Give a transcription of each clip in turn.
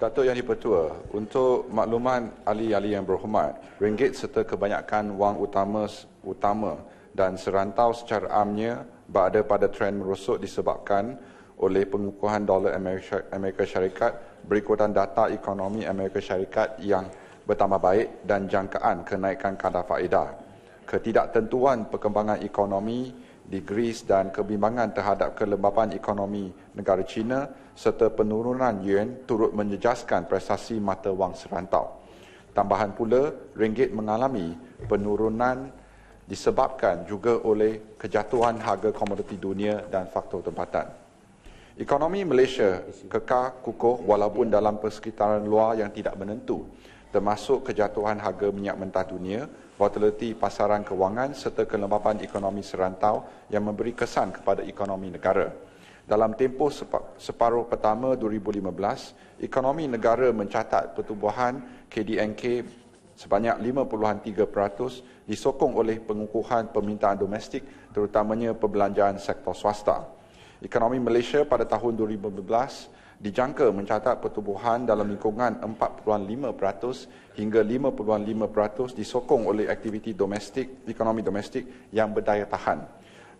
Datuk Yang Dipertua, untuk makluman ahli-ahli yang berhormat, ringgit serta kebanyakan wang utama utama dan serantau secara amnya berada pada trend merosot disebabkan oleh pengukuhan dolar Amerika Syarikat berikutan data ekonomi Amerika Syarikat yang bertambah baik dan jangkaan kenaikan kadar faedah. Ketidaktentuan perkembangan ekonomi di Greece dan kebimbangan terhadap kelembapan ekonomi negara China serta penurunan yuan turut menjejaskan prestasi mata wang serantau. Tambahan pula, ringgit mengalami penurunan disebabkan juga oleh kejatuhan harga komoditi dunia dan faktor tempatan. Ekonomi Malaysia kekal kukuh walaupun dalam persekitaran luar yang tidak menentu termasuk kejatuhan harga minyak mentah dunia, volatiliti pasaran kewangan serta kelembapan ekonomi serantau yang memberi kesan kepada ekonomi negara. Dalam tempoh separuh pertama 2015, ekonomi negara mencatat pertumbuhan KDNK sebanyak 5.3% disokong oleh pengukuhan permintaan domestik terutamanya perbelanjaan sektor swasta. Ekonomi Malaysia pada tahun 2015 dijangka mencatat pertumbuhan dalam lingkungan 4.5% hingga 5.5% disokong oleh aktiviti domestik, ekonomi domestik yang berdaya tahan.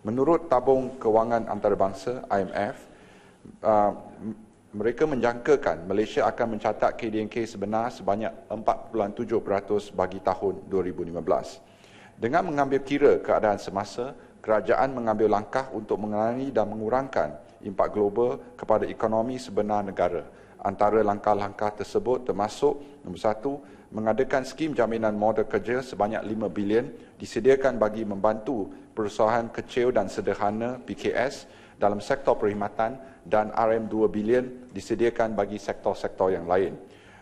Menurut Tabung Kewangan Antarabangsa IMF, uh, mereka menjangkakan Malaysia akan mencatat KDNK sebenar sebanyak 4.7% bagi tahun 2015. Dengan mengambil kira keadaan semasa, kerajaan mengambil langkah untuk mengurangi dan mengurangkan impak global kepada ekonomi sebenar negara. Antara langkah-langkah tersebut termasuk nombor satu, mengadakan skim jaminan modal kerja sebanyak 5 bilion disediakan bagi membantu perusahaan kecil dan sederhana PKS dalam sektor perkhidmatan dan RM2 bilion disediakan bagi sektor-sektor yang lain.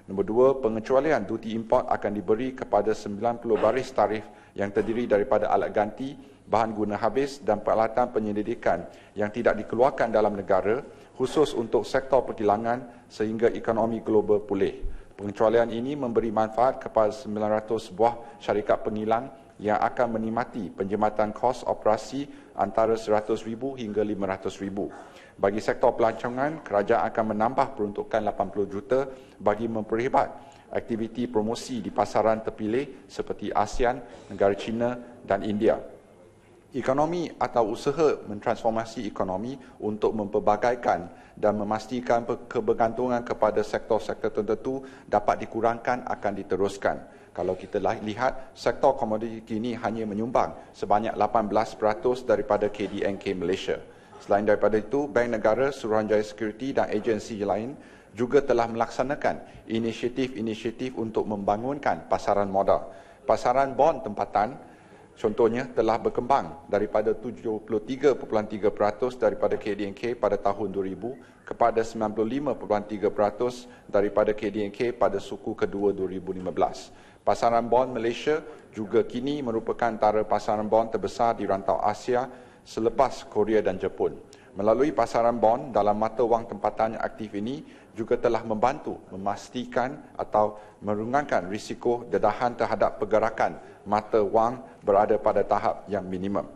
Nombor dua, pengecualian duty import akan diberi kepada 90 baris tarif yang terdiri daripada alat ganti, bahan guna habis dan peralatan penyelidikan yang tidak dikeluarkan dalam negara khusus untuk sektor perkilangan sehingga ekonomi global pulih. Pengecualian ini memberi manfaat kepada 900 buah syarikat pengilang yang akan menikmati penjematan kos operasi antara RM100,000 hingga RM500,000. Bagi sektor pelancongan, kerajaan akan menambah peruntukan 80 juta bagi memperhebat aktiviti promosi di pasaran terpilih seperti ASEAN, negara China dan India ekonomi atau usaha mentransformasi ekonomi untuk memperbagaikan dan memastikan kebergantungan kepada sektor-sektor tertentu dapat dikurangkan akan diteruskan. Kalau kita lah-, lihat, sektor komoditi kini hanya menyumbang sebanyak 18% daripada KDNK Malaysia. Selain daripada itu, Bank Negara, Suruhanjaya Security dan agensi lain juga telah melaksanakan inisiatif-inisiatif untuk membangunkan pasaran modal. Pasaran bond tempatan Contohnya telah berkembang daripada 73.3% daripada KDNK pada tahun 2000 kepada 95.3% daripada KDNK pada suku kedua 2015. Pasaran bond Malaysia juga kini merupakan antara pasaran bond terbesar di rantau Asia selepas Korea dan Jepun. Melalui pasaran bond dalam mata wang tempatan aktif ini, juga telah membantu memastikan atau merungankan risiko dedahan terhadap pergerakan mata wang berada pada tahap yang minimum.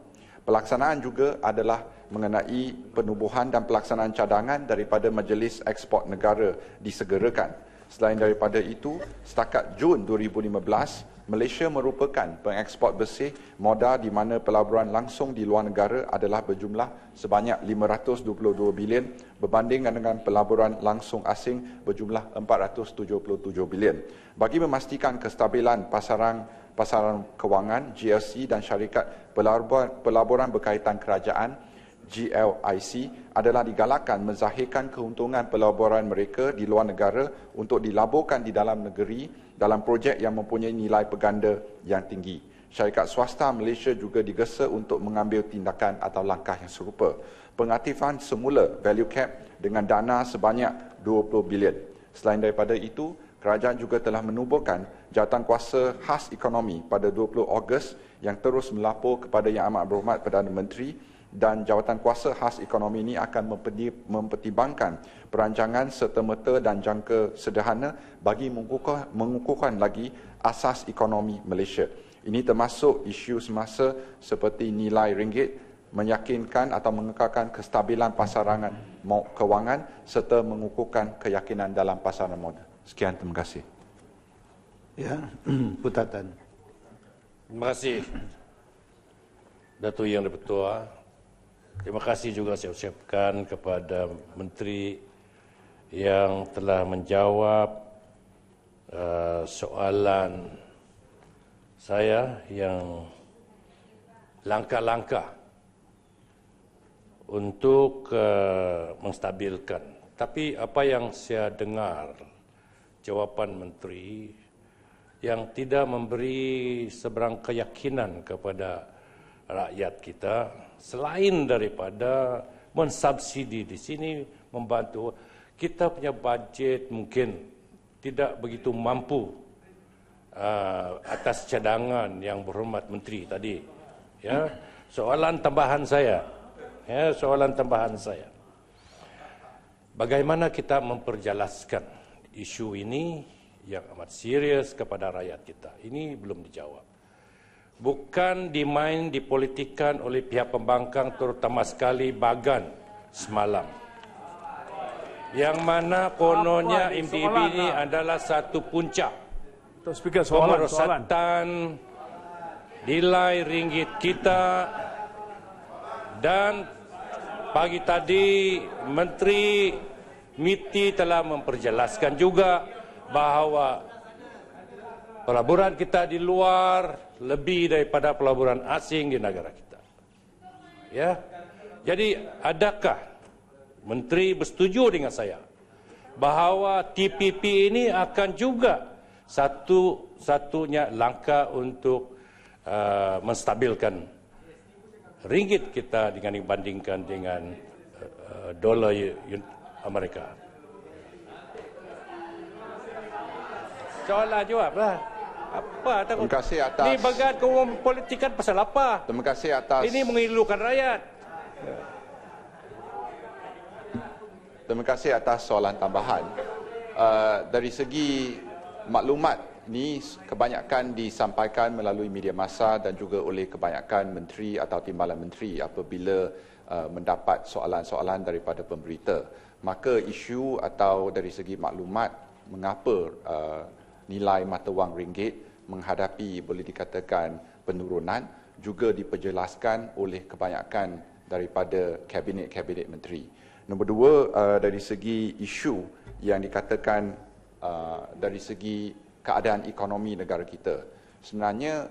Pelaksanaan juga adalah mengenai penubuhan dan pelaksanaan cadangan daripada Majlis Ekspor Negara disegerakan. Selain daripada itu, setakat Jun 2015, Malaysia merupakan pengeksport bersih modal di mana pelaburan langsung di luar negara adalah berjumlah sebanyak 522 bilion berbanding dengan pelaburan langsung asing berjumlah 477 bilion. Bagi memastikan kestabilan pasaran pasaran kewangan GLC dan syarikat pelaburan, pelaburan berkaitan kerajaan GLIC adalah digalakkan menzahirkan keuntungan pelaburan mereka di luar negara untuk dilaburkan di dalam negeri dalam projek yang mempunyai nilai peganda yang tinggi. Syarikat swasta Malaysia juga digesa untuk mengambil tindakan atau langkah yang serupa. Pengaktifan semula value cap dengan dana sebanyak 20 bilion. Selain daripada itu, kerajaan juga telah menubuhkan kuasa khas ekonomi pada 20 Ogos yang terus melapor kepada Yang Amat Berhormat Perdana Menteri dan jawatan kuasa khas ekonomi ini akan mempertimbangkan perancangan serta merta dan jangka sederhana bagi mengukuhkan, lagi asas ekonomi Malaysia. Ini termasuk isu semasa seperti nilai ringgit meyakinkan atau mengekalkan kestabilan pasaran kewangan serta mengukuhkan keyakinan dalam pasaran modal. Sekian terima kasih. Ya, Putatan. Terima kasih. Datuk Yang Dipertua, Terima kasih juga saya ucapkan kepada Menteri yang telah menjawab uh, soalan saya yang langkah-langkah untuk uh, menstabilkan. Tapi apa yang saya dengar jawapan Menteri yang tidak memberi seberang keyakinan kepada saya rakyat kita selain daripada mensubsidi di sini membantu kita punya budget mungkin tidak begitu mampu uh, atas cadangan yang berhormat menteri tadi ya soalan tambahan saya ya soalan tambahan saya bagaimana kita memperjelaskan isu ini yang amat serius kepada rakyat kita ini belum dijawab bukan dimain dipolitikan oleh pihak pembangkang terutama sekali Bagan semalam. Yang mana kononnya MDB ini ah? adalah satu puncak pemerosatan nilai ringgit kita dan pagi tadi Menteri MITI telah memperjelaskan juga bahawa pelaburan kita di luar lebih daripada pelaburan asing di negara kita. Ya. Jadi adakah menteri bersetuju dengan saya bahawa TPP ini akan juga satu satunya langkah untuk uh, menstabilkan ringgit kita dengan dibandingkan dengan uh, uh dolar Amerika. Soalan jawablah apa atau terima kasih atas ini bagian kewangan politikan pasal apa terima kasih atas ini mengilukan rakyat terima kasih atas soalan tambahan uh, dari segi maklumat ini kebanyakan disampaikan melalui media massa dan juga oleh kebanyakan menteri atau timbalan menteri apabila uh, mendapat soalan-soalan daripada pemberita maka isu atau dari segi maklumat mengapa uh, nilai mata wang ringgit menghadapi boleh dikatakan penurunan juga diperjelaskan oleh kebanyakan daripada kabinet-kabinet menteri. Nombor dua, uh, dari segi isu yang dikatakan uh, dari segi keadaan ekonomi negara kita. Sebenarnya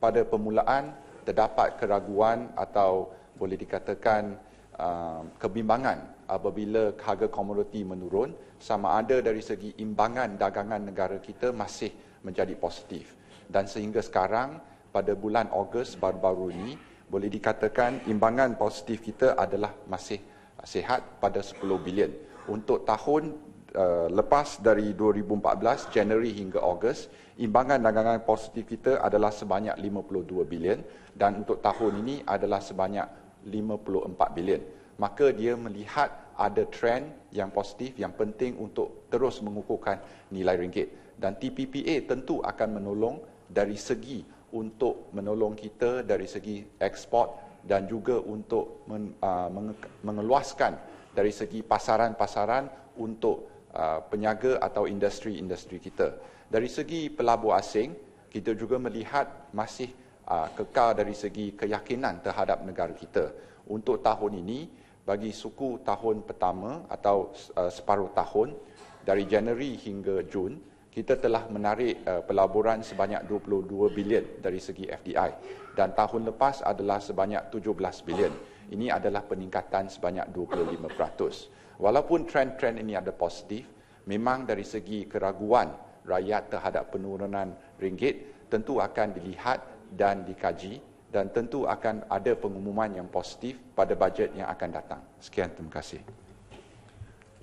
pada permulaan terdapat keraguan atau boleh dikatakan Um, kebimbangan apabila harga komoditi menurun sama ada dari segi imbangan dagangan negara kita masih menjadi positif dan sehingga sekarang pada bulan Ogos baru-baru ini boleh dikatakan imbangan positif kita adalah masih sehat pada 10 bilion untuk tahun uh, lepas dari 2014 Januari hingga Ogos imbangan dagangan positif kita adalah sebanyak 52 bilion dan untuk tahun ini adalah sebanyak 54 bilion. Maka dia melihat ada trend yang positif yang penting untuk terus mengukuhkan nilai ringgit dan TPPA tentu akan menolong dari segi untuk menolong kita dari segi ekspor dan juga untuk men, uh, menge- mengeluaskan dari segi pasaran-pasaran untuk uh, peniaga atau industri-industri kita. Dari segi pelabur asing, kita juga melihat masih uh, kekal dari segi keyakinan terhadap negara kita. Untuk tahun ini, bagi suku tahun pertama atau uh, separuh tahun dari Januari hingga Jun, kita telah menarik uh, pelaburan sebanyak 22 bilion dari segi FDI dan tahun lepas adalah sebanyak 17 bilion. Ini adalah peningkatan sebanyak 25%. Walaupun trend-trend ini ada positif, memang dari segi keraguan rakyat terhadap penurunan ringgit tentu akan dilihat dan dikaji dan tentu akan ada pengumuman yang positif pada bajet yang akan datang. Sekian terima kasih.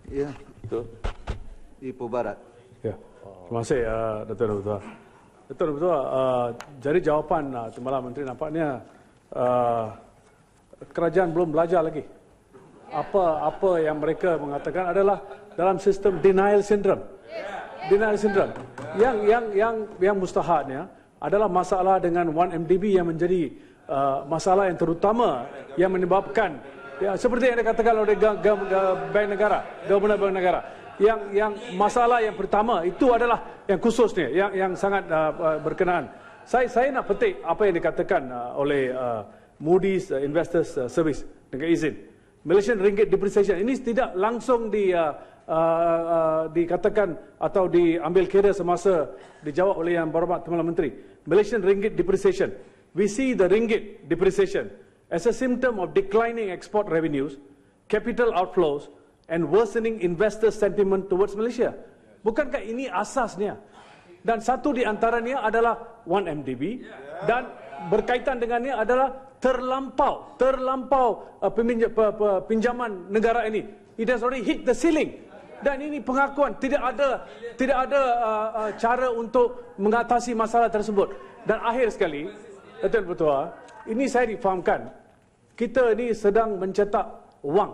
Ya, betul. Ipo Barat. Ya. Terima kasih uh, Dato' Dato' Dato' Dato' Dato' Dato' uh, Dari jawapan uh, Menteri nampaknya uh, Kerajaan belum belajar lagi Apa apa yang mereka mengatakan adalah Dalam sistem denial syndrome Denial syndrome Yang yang yang yang mustahaknya adalah masalah dengan 1MDB yang menjadi uh, masalah yang terutama yang menyebabkan ya seperti yang dikatakan oleh g- g- g- bank negara, gubernur bank negara. Yang yang masalah yang pertama itu adalah yang khusus ni yang yang sangat uh, uh, berkenaan. Saya saya nak petik apa yang dikatakan uh, oleh uh, Moody's uh, Investors uh, Service dengan izin. Malaysian ringgit depreciation ini tidak langsung di uh, uh, uh, dikatakan atau diambil kira semasa dijawab oleh yang berhormat Tuan Menteri. Malaysian ringgit depreciation. We see the ringgit depreciation as a symptom of declining export revenues, capital outflows and worsening investor sentiment towards Malaysia. Bukankah ini asasnya? Dan satu di antaranya adalah 1 MDB dan berkaitan dengan ini adalah terlampau terlampau uh, peminja, pe, pe, pinjaman negara ini it has already hit the ceiling dan ini pengakuan tidak ada tidak ada uh, uh, cara untuk mengatasi masalah tersebut dan akhir sekali Tuan Pertua ini saya difahamkan kita ini sedang mencetak wang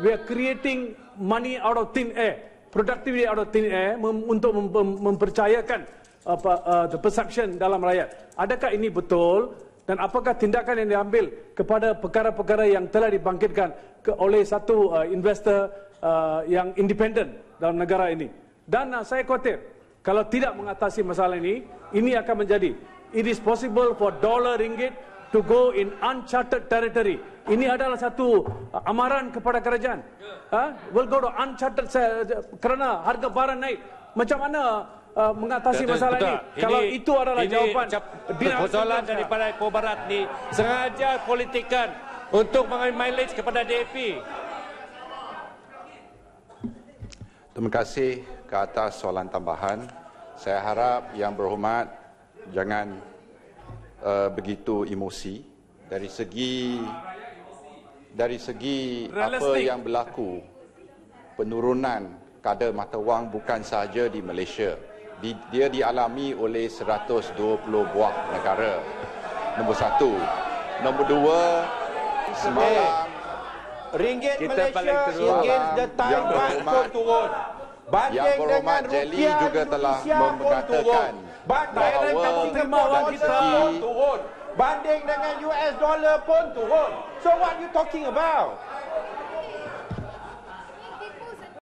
we are creating money out of thin air productivity out of thin air mem- untuk mem- mempercayakan apa uh, the perception dalam rakyat. Adakah ini betul dan apakah tindakan yang diambil kepada perkara-perkara yang telah dibangkitkan ke oleh satu uh, investor uh, yang independen dalam negara ini? Dan uh, saya khawatir kalau tidak mengatasi masalah ini, ini akan menjadi it is possible for dollar ringgit to go in uncharted territory. Ini adalah satu uh, amaran kepada kerajaan. Ya. Ha? Will go to uncharted uh, kerana harga barang naik. Macam mana uh, mengatasi Betul. masalah Betul. ini. Kalau ini, itu adalah ini jawapan persoalan daripada Kuala Barat ni sengaja politikan untuk mengambil mileage kepada DAP. Terima kasih ke atas soalan tambahan. Saya harap yang berhormat jangan uh, begitu emosi dari segi dari segi Realistic. apa yang berlaku penurunan kadar mata wang bukan sahaja di Malaysia dia dialami oleh 120 buah negara. Nombor satu. Nombor dua, semalam ringgit kita Malaysia against the Thai yang berhormat, turun. Banding yang berhormat Jelly juga telah mengatakan bahawa kita turun. Banding dengan US dollar pun turun. So what you talking about?